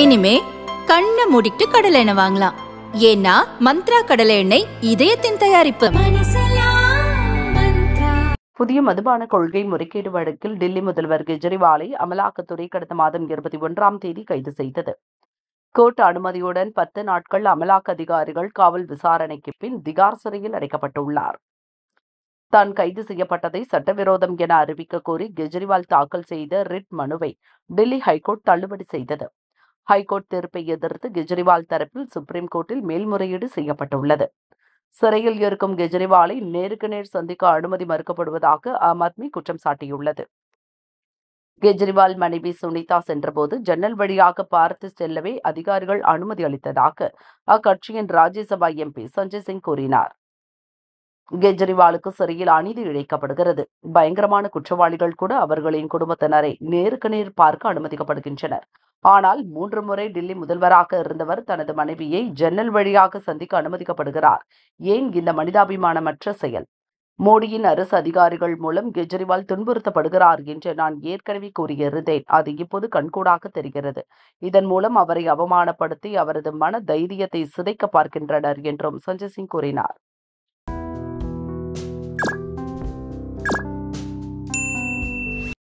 இனிமே கண்ணை மூடிட்டு கடலை எண்ணெய் வாங்கலாம் ஏன்னா மந்த்ரா கடலை எண்ணெய் இதயத்தின் தயாரிப்பு புதிய மதுபான கொள்கை முறைகேடு வழக்கில் டெல்லி முதல்வர் கெஜ்ரிவாலை அமலாக்கத்துறை கடந்த மாதம் இருபத்தி ஒன்றாம் தேதி கைது செய்தது கோர்ட் அனுமதியுடன் பத்து நாட்கள் அமலாக்க அதிகாரிகள் காவல் விசாரணைக்கு பின் திகார் சிறையில் அடைக்கப்பட்டுள்ளார் தான் கைது செய்யப்பட்டதை சட்டவிரோதம் என அறிவிக்க கோரி கெஜ்ரிவால் தாக்கல் செய்த ரிட் மனுவை டெல்லி ஹைகோர்ட் தள்ளுபடி செய்தது ஹைகோர்ட் தீர்ப்பை எதிர்த்து கெஜ்ரிவால் தரப்பில் சுப்ரீம் கோர்ட்டில் மேல்முறையீடு செய்யப்பட்டுள்ளது சிறையில் இருக்கும் கெஜ்ரிவாலை நேருக்கு நேர் சந்திக்க அனுமதி மறுக்கப்படுவதாக ஆம் ஆத்மி குற்றம் சாட்டியுள்ளது கெஜ்ரிவால் மனைவி சுனிதா சென்றபோது ஜன்னல் வழியாக பார்த்து செல்லவே அதிகாரிகள் அனுமதி அளித்ததாக அக்கட்சியின் ராஜ்யசபா எம்பி சஞ்சய் சிங் கூறினார் கெஜ்ரிவாலுக்கு சிறையில் அநீதி இழைக்கப்படுகிறது பயங்கரமான குற்றவாளிகள் கூட அவர்களின் குடும்பத்தினரை நேருக்கு நேர் பார்க்க அனுமதிக்கப்படுகின்றனர் ஆனால் மூன்று முறை டில்லி முதல்வராக இருந்தவர் தனது மனைவியை ஜன்னல் வழியாக சந்திக்க அனுமதிக்கப்படுகிறார் ஏன் இந்த மனிதாபிமானமற்ற செயல் மோடியின் அரசு அதிகாரிகள் மூலம் கெஜ்ரிவால் துன்புறுத்தப்படுகிறார் என்று நான் ஏற்கனவே கூறியிருந்தேன் அது இப்போது கண்கூடாக தெரிகிறது இதன் மூலம் அவரை அவமானப்படுத்தி அவரது மன தைரியத்தை சிதைக்க பார்க்கின்றனர் என்றும் சஞ்சய் சிங் கூறினார்